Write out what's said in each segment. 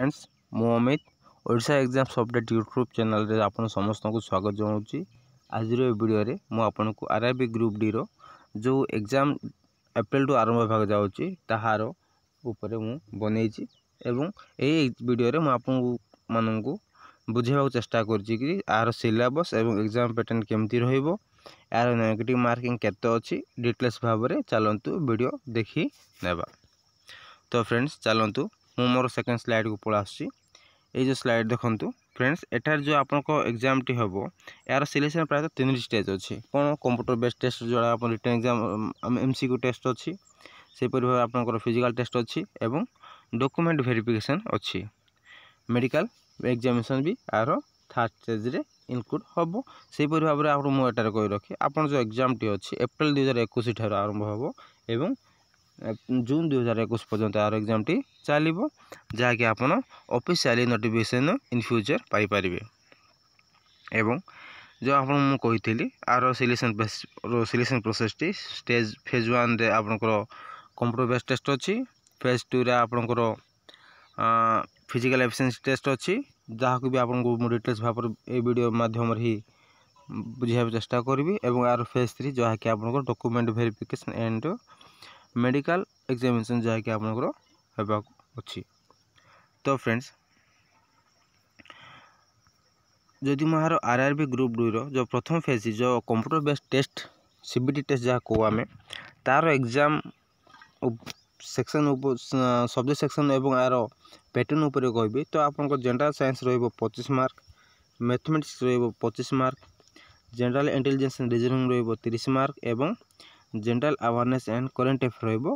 friends ମୁଁ Amit Odisha exam update YouTube ଚ୍ୟାନେଲ୍ରେ ଆପଣ ସମସ୍ତଙ୍କୁ ସ୍ୱାଗତ ଜଣାଉଛି ଆଜିର ଏ ଭିଡ଼ିଓରେ ମୁଁ ଆପଣଙ୍କୁ ଆର୍ ଆଇ ବି ଗ୍ରୁପ୍ ଡିର ଯେଉଁ ଏକ୍ଜାମ୍ ଏପ୍ରିଲ୍ରୁ ଆରମ୍ଭ ହେବାକୁ ଯାଉଛି ତାହାର ଉପରେ ମୁଁ ବନେଇଛି ଏବଂ ଏହି ଭିଡ଼ିଓରେ ମୁଁ ଆପଣଙ୍କୁ ମାନଙ୍କୁ ବୁଝେଇବାକୁ ଚେଷ୍ଟା କରୁଛି କି ଏହାର ସିଲାବସ୍ ଏବଂ ଏକ୍ଜାମ୍ ପ୍ୟାଟର୍ନ କେମିତି ରହିବ ଏହାର ନେଗେଟିଭ୍ ମାର୍କିଂ କେତେ ଅଛି ଡିଟେଲ୍ସ ଭାବରେ ଚାଲନ୍ତୁ ଭିଡ଼ିଓ ଦେଖି ନେବା ତ ଫ୍ରେଣ୍ଡସ୍ ଚାଲନ୍ତୁ ମୁଁ ମୋର ସେକେଣ୍ଡ ସ୍ଲାଇଡ଼୍କୁ ପଳାଇ ଆସୁଛି ଏଇ ଯେଉଁ ସ୍ଲାଇଡ଼୍ ଦେଖନ୍ତୁ ଫ୍ରେଣ୍ଡସ୍ ଏଠାରେ ଯେଉଁ ଆପଣଙ୍କ ଏକ୍ଜାମ୍ଟି ହେବ ଏହାର ସିଲେକ୍ସନ୍ ପ୍ରାୟତଃ ତିନିଟି ଷ୍ଟେଜ୍ ଅଛି କ'ଣ କମ୍ପ୍ୟୁଟର ବେସ୍ ଟେଷ୍ଟ ଯେଉଁଟା ଆପଣ written exam M C Q test ଅଛି ସେହିପରି ଭାବେ ଆପଣଙ୍କର ଫିଜିକାଲ୍ ଟେଷ୍ଟ ଅଛି ଏବଂ ଡକ୍ୟୁମେଣ୍ଟ ଭେରିଫିକେସନ୍ ଅଛି ମେଡ଼ିକାଲ୍ ଏକ୍ଜାମିନେସନ୍ ବି ଏହାର ଥାର୍ଡ଼ ଷ୍ଟେଜ୍ରେ ଇନକ୍ଲୁଡ଼୍ ହେବ ସେହିପରି ଭାବରେ ଆପଣ ମୁଁ ଏଠାରେ କହି ରଖି ଆପଣ ଯେଉଁ ଏକ୍ଜାମ୍ଟି ଅଛି ଏପ୍ରିଲ ଦୁଇହଜାର ଏକୋଇଶ ଠାରୁ ଆରମ୍ଭ ହେବ ଏବଂ ଜୁନ୍ ଦୁଇ ହଜାର ଏକୋଇଶ ପର୍ଯ୍ୟନ୍ତ ଆର ଏକ୍ଜାମଟି ଚାଲିବ ଯାହାକି ଆପଣ ଅଫିସିଆଲି ନୋଟିଫିକେସନ୍ ଇନ୍ ଫ୍ୟୁଚର୍ ପାଇପାରିବେ ଏବଂ ଯେଉଁ ଆପଣ ମୁଁ କହିଥିଲି ଆର ସିଲେକ୍ସନ୍ ସିଲେକ୍ସନ୍ ପ୍ରୋସେସ୍ଟି ଷ୍ଟେଜ୍ ଫେଜ୍ ୱାନ୍ରେ ଆପଣଙ୍କର କମ୍ପ୍ୟୁଟର ବେସ୍ ଟେଷ୍ଟ ଅଛି ଫେଜ୍ ଟୁରେ ଆପଣଙ୍କର ଫିଜିକାଲ୍ ଏଫିସିଏନ୍ସି ଟେଷ୍ଟ ଅଛି ଯାହାକୁ ବି ଆପଣଙ୍କୁ ମୁଁ ଡିଟେଲ୍ସ ଭାବରେ ଏ ଭିଡ଼ିଓ ମାଧ୍ୟମରେ ହିଁ ବୁଝିବାକୁ ଚେଷ୍ଟା କରିବି ଏବଂ ଆର ଫେଜ୍ ଥ୍ରୀ ଯାହାକି ଆପଣଙ୍କର document verification and medical examination ଯାହାକି ଆପଣଙ୍କର ହେବାକୁ ଅଛି ତ ଫ୍ରେଣ୍ଡସ୍ ଯଦି ମୁଁ ଏହାର ଆର୍ ଆର୍ ବି ଗ୍ରୁପ୍ ଦୁଇର ଯେଉଁ ପ୍ରଥମ ଫେଜ୍ ଯେଉଁ computer base test C B T test ଯାହା କହୁ ଆମେ ତା'ର ଏକ୍ଜାମ୍ ସେକ୍ସନ୍ ସବଜେକ୍ଟ ସେକ୍ସନ୍ ଏବଂ ଏହାର ପ୍ୟାଟର୍ନ ଉପରେ କହିବି ତ ଆପଣଙ୍କ ଜେନେରାଲ୍ ସାଇନ୍ସ ରହିବ ପଚିଶ ମାର୍କ ମ୍ୟାଥମେଟିକ୍ସ ରହିବ ପଚିଶ ମାର୍କ ଜେନେରାଲ୍ ଇଣ୍ଟେଲିଜେନ୍ସ ରିଜନିଂ ରହିବ ତିରିଶ ମାର୍କ ଏବଂ general awareness and current affair ରହିବ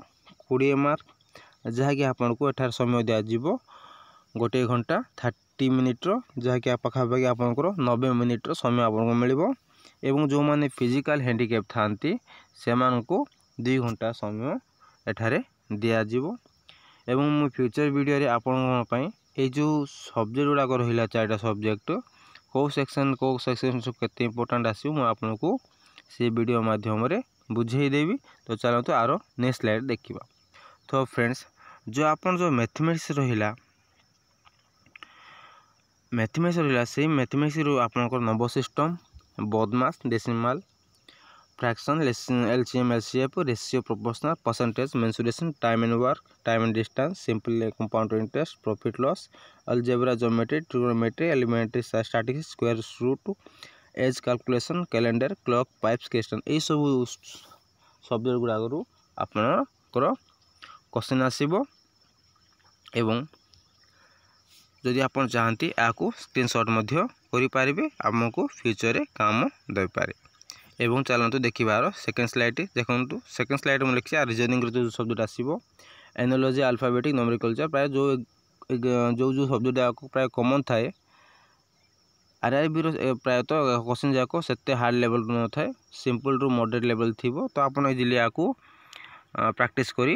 କୋଡ଼ିଏ ମାର୍କ ଯାହାକି ଆପଣଙ୍କୁ ଏଠାରେ ସମୟ ଦିଆଯିବ ଗୋଟିଏ ଘଣ୍ଟା ଥାର୍ଟି ମିନିଟ୍ର ଯାହାକି ପାଖାପାଖି ଆପଣଙ୍କର ନବେ ମିନିଟ୍ର ସମୟ ଆପଣଙ୍କୁ ମିଳିବ ଏବଂ ଯେଉଁମାନେ ଫିଜିକାଲ୍ ହ୍ୟାଣ୍ଡିକ୍ୟାପ୍ ଥାଆନ୍ତି ସେମାନଙ୍କୁ ଦୁଇ ଘଣ୍ଟା ସମୟ ଏଠାରେ ଦିଆଯିବ ଏବଂ ମୁଁ ଫ୍ୟୁଚର୍ ଭିଡ଼ିଓରେ ଆପଣଙ୍କ ପାଇଁ ଏଇ ଯେଉଁ ସବଜେକ୍ଟ ଗୁଡ଼ାକ ରହିଲା ଚାରିଟା ସବଜେକ୍ଟ କେଉଁ ସେକ୍ସନ୍ କେଉଁ ସେକ୍ସନ୍ ସବୁ କେତେ ଇମ୍ପୋର୍ଟାଣ୍ଟ ଆସିବ ମୁଁ ଆପଣଙ୍କୁ ସେ ଭିଡ଼ିଓ ମାଧ୍ୟମରେ ବୁଝେଇ तो ତ ଚାଲନ୍ତୁ ଆର ନେକ୍ସଟ ସ୍ଲାଇଡ଼ ଦେଖିବା ତ ଫ୍ରେଣ୍ଡସ୍ ଯେଉଁ ଆପଣ ଯେଉଁ रहा मैथमेटिक्स ମ୍ୟାଥମେଟିକ୍ସ ରହିଲା ସେଇ ମ୍ୟାଥମେଟିକ୍ସରୁ ଆପଣଙ୍କର number system BODMAS decimal fraction L C M L C F ratio proportional percentage mensuration time and work time and distance simple compound interest profit loss algebra geometry trigonometry elementary statics square root age calculation calendar clock pipes creation ଏହିସବୁ ଶବ୍ଦ ଗୁଡ଼ାକରୁ ଆପଣଙ୍କର question ଆସିବ ଏବଂ ଯଦି ଆପଣ ଚାହାନ୍ତି ଏହାକୁ screenshot ମଧ୍ୟ କରିପାରିବେ ଆମକୁ ଫ୍ୟୁଚର୍ରେ କାମ ଦେଇପାରେ ଏବଂ ଚାଲନ୍ତୁ ଦେଖିବାର ସେକେଣ୍ଡ ସ୍ଲାଇଡ଼୍ ଦେଖନ୍ତୁ ସେକେଣ୍ଡ ସ୍ଲାଇଡ଼୍ ମୁଁ ଲେଖିଛି ରିଜନିଂର ଯେଉଁ ଶବ୍ଦଟା ଆସିବ ଏନୋଲୋଜି ଆଲଫାବେଟିକ୍ ନମ୍ବରିକଲଚର୍ ପ୍ରାୟ ଯେଉଁ ଯେଉଁ ଯେଉଁ ଶବ୍ଦଟାକୁ ପ୍ରାୟ କମନ୍ ଥାଏ ଆର୍ ଆର୍ ବିର ପ୍ରାୟତଃ କୋଶ୍ଚିନ୍ ଯାକ ସେତେ ହାର୍ଡ଼ ଲେଭେଲ୍ରୁ ନଥାଏ ସିମ୍ପଲ୍ରୁ ମଡ଼େଟ୍ ଲେଭେଲ୍ ଥିବ ତ ଆପଣ ଇଜିଲି ଏହାକୁ ପ୍ରାକ୍ଟିସ୍ କରି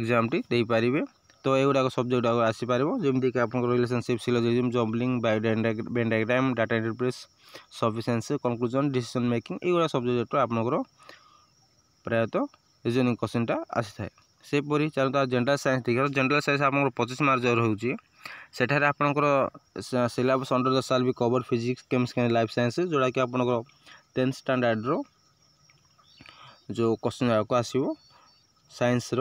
ଏକ୍ଜାମ୍ଟି ଦେଇପାରିବେ ତ ଏଗୁଡ଼ାକ ସବଜେକ୍ଟ ଗୁଡ଼ାକ ଆସିପାରିବ ଯେମିତିକି ଆପଣଙ୍କର relationship syllogism jumbling bio diagram data enterprise sufficiency conclusion decision making ଏଇଗୁଡ଼ା ସବଜେକ୍ଟର ଆପଣଙ୍କର ପ୍ରାୟତଃ ରିଜନିଂ କୋଶ୍ଚିନ୍ଟା ଆସିଥାଏ ସେହିପରି ଚାଲନ୍ତୁ ଆଉ ଜେନେରାଲ୍ ସାଇନ୍ସ ଦେଖିବା ଜେନେରାଲ୍ ସାଇନ୍ସ ଆପଣଙ୍କର ପଚିଶ ମାର୍କର ହେଉଛି ସେଠାରେ ଆପଣଙ୍କର ସିଲାବସ୍ ଅଣ୍ଡର ଦ ସାଲ୍ ବି cover physics chemistry life science ଯେଉଁଟାକି ଆପଣଙ୍କର ଟେନ୍ଥ ଷ୍ଟାଣ୍ଡାର୍ଡ଼ର ଯେଉଁ କୋଶ୍ଚିନ୍ ଆଗକୁ ଆସିବ ସାଇନ୍ସର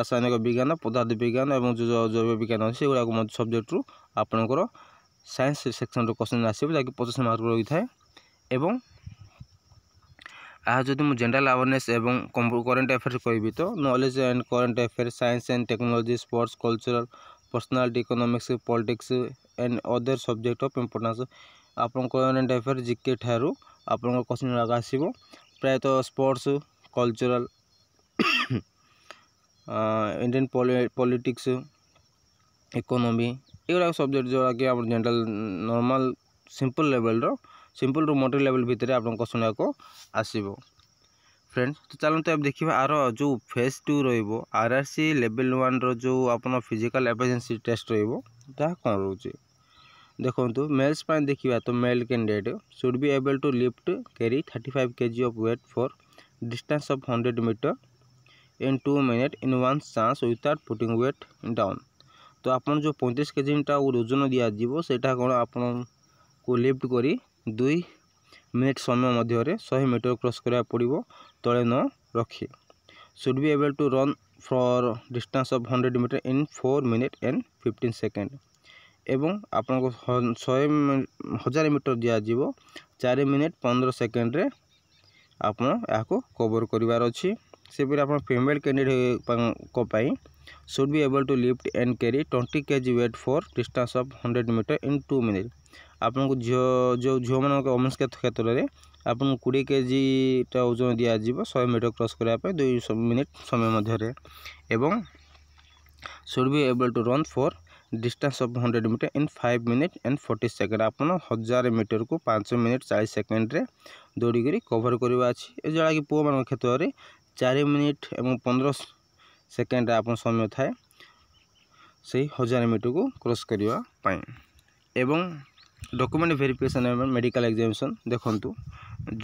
ରାସାୟନିକ ବିଜ୍ଞାନ ପଦାର୍ଥ ବିଜ୍ଞାନ ଏବଂ ଯେଉଁ ଜୈବ ବିଜ୍ଞାନ ଅଛି ସେଗୁଡ଼ାକ ମଧ୍ୟ ସବଜେକ୍ଟରୁ ଆପଣଙ୍କର ସାଇନ୍ସ ସେକ୍ସନର କୋଶ୍ଚିନ୍ ଆସିବ ଯାହାକି ପଚିଶ ମାର୍କ ରହିଥାଏ ଏବଂ ଏହା ଯଦି ମୁଁ ଜେନେରାଲ୍ ଆୱାରନେସ୍ ଏବଂ କରେଣ୍ଟ ଆଫେୟାର୍ସ କହିବି ତ knowledge and current affairs science and technology sports cultural personality economics politics and other subject of importance ଆପଣଙ୍କ କରେଣ୍ଟ ଆଫେୟାର୍ କେ ଠାରୁ ଆପଣଙ୍କ କୋଶ୍ଚିନ୍ ଗୁଡ଼ାକ ଆସିବ ପ୍ରାୟତଃ sports cultural Indian politics economy ଏଗୁଡ଼ାକ ସବଜେକ୍ଟ ଯେଉଁଟାକି ଆମର ଜେନେରାଲ୍ ନର୍ମାଲ୍ ସିମ୍ପଲ୍ ଲେଭେଲ୍ର ସିମ୍ପଲ୍ରୁ ମଡେଲ୍ ଲେଭେଲ୍ ଭିତରେ ଆପଣଙ୍କ ଶୁଣିବାକୁ ଆସିବ ଫ୍ରେଣ୍ଡ ତ ଚାଲନ୍ତୁ ଏବେ ଦେଖିବା ଆର ଯେଉଁ ଫେଜ୍ ଟୁ ରହିବ ଆର୍ ଆର୍ ସି ଲେଭେଲ୍ ୱାନ୍ର ଯେଉଁ ଆପଣ ଫିଜିକାଲ୍ ଏଫିସିଏନ୍ସି ଟେଷ୍ଟ ରହିବ ତାହା କ'ଣ ରହୁଛି ଦେଖନ୍ତୁ ମେଲ୍ସ ପାଇଁ ଦେଖିବା ତ male candidate should be able to lift carry thirty five KG of weight for distance of hundred metre in two minute in one chance without putting weight down तो आपन जो पैंतीस के जीटा ओजन दिज्व से कौन आपन को लिफ्ट कर ଦୁଇ ମିନିଟ୍ ସମୟ ମଧ୍ୟରେ ଶହେ ମିଟର କ୍ରସ୍ କରିବାକୁ ପଡ଼ିବ ତଳେ ନ ରଖି should be able to run for distance of hundred metre in four minute and fifteen second ଏବଂ ଆପଣଙ୍କୁ ଶହେ ହଜାରେ ମିଟର ଦିଆଯିବ ଚାରି ମିନିଟ୍ ପନ୍ଦର ସେକେଣ୍ଡରେ ଆପଣ ଏହାକୁ କଭର୍ କରିବାର ଅଛି ସେପରି ଆପଣ ଫିମେଲ୍ କ୍ୟାଣ୍ଡିଡେଟ୍ଙ୍କ ପାଇଁ should be able to lift and carry twenty KG weight for distance of hundred metre in two minute আপনক জ জ জমন ওমস্কাত ক্ষেত্ররে আপনক 20 কেজি এটা ওজন দিয়া জীব 100 মিটার ক্রস করা পা 200 মিনিট সময় মধ্যে রে এবং should be able to run for distance of 100 metre in 5 minute and 40 second আপনা 1000 মিটার কো 5 মিনিট 40 সেকেন্ড রে দৌড়িকরি কভার করিবা আছে এজলা কি পোমান ক্ষেত্ররে 4 মিনিট এবং 15 সেকেন্ড আপন সময় থায় সেই 1000 মিটার কো ক্রস করিবা পায়ে এবং ଡକ୍ୟୁମେଣ୍ଟ ଭେରିଫିକେସନ୍ ଏବଂ ମେଡ଼ିକାଲ ଏକ୍ଜାମିନେସନ୍ ଦେଖନ୍ତୁ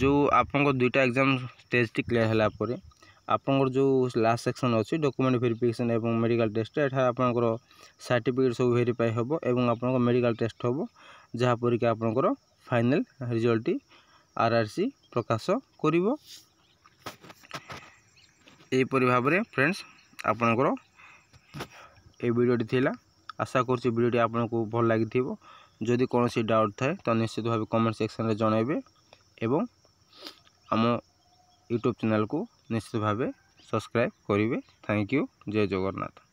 ଯେଉଁ ଆପଣଙ୍କ ଦୁଇଟା ଏକ୍ଜାମ୍ ଟେଷ୍ଟଟି କ୍ଲିୟର୍ ହେଲା ପରେ ଆପଣଙ୍କର ଯେଉଁ ଲାଷ୍ଟ ସେକ୍ସନ୍ ଅଛି ଡକ୍ୟୁମେଣ୍ଟ ଭେରିଫିକେସନ୍ ଏବଂ ମେଡ଼ିକାଲ ଟେଷ୍ଟ ଏଠାରେ ଆପଣଙ୍କର ସାର୍ଟିଫିକେଟ୍ ସବୁ ଭେରିଫାଏ ହେବ ଏବଂ ଆପଣଙ୍କ ମେଡ଼ିକାଲ ଟେଷ୍ଟ ହେବ ଯାହାପରିକି ଆପଣଙ୍କର ଫାଇନାଲ୍ ରିଜଲ୍ଟଟି ଆର୍ ଆର୍ ସି ପ୍ରକାଶ କରିବ ଏହିପରି ଭାବରେ ଫ୍ରେଣ୍ଡସ୍ ଆପଣଙ୍କର এই ভিডিওটি লা আশা করছি ভিডিওটি আপনার ভালো লাগি যদি কোনসি ডাউট থাকে তনিশ্চিত ভাবে কমেন্ট সেকশনে জনায়বে এবং আমো ইউটিউব চ্যানেল কো নিশ্চিত ভাবে সাবস্ক্রাইব করিবে থ্যাঙ্ক ইউ জয় জগন্নাথ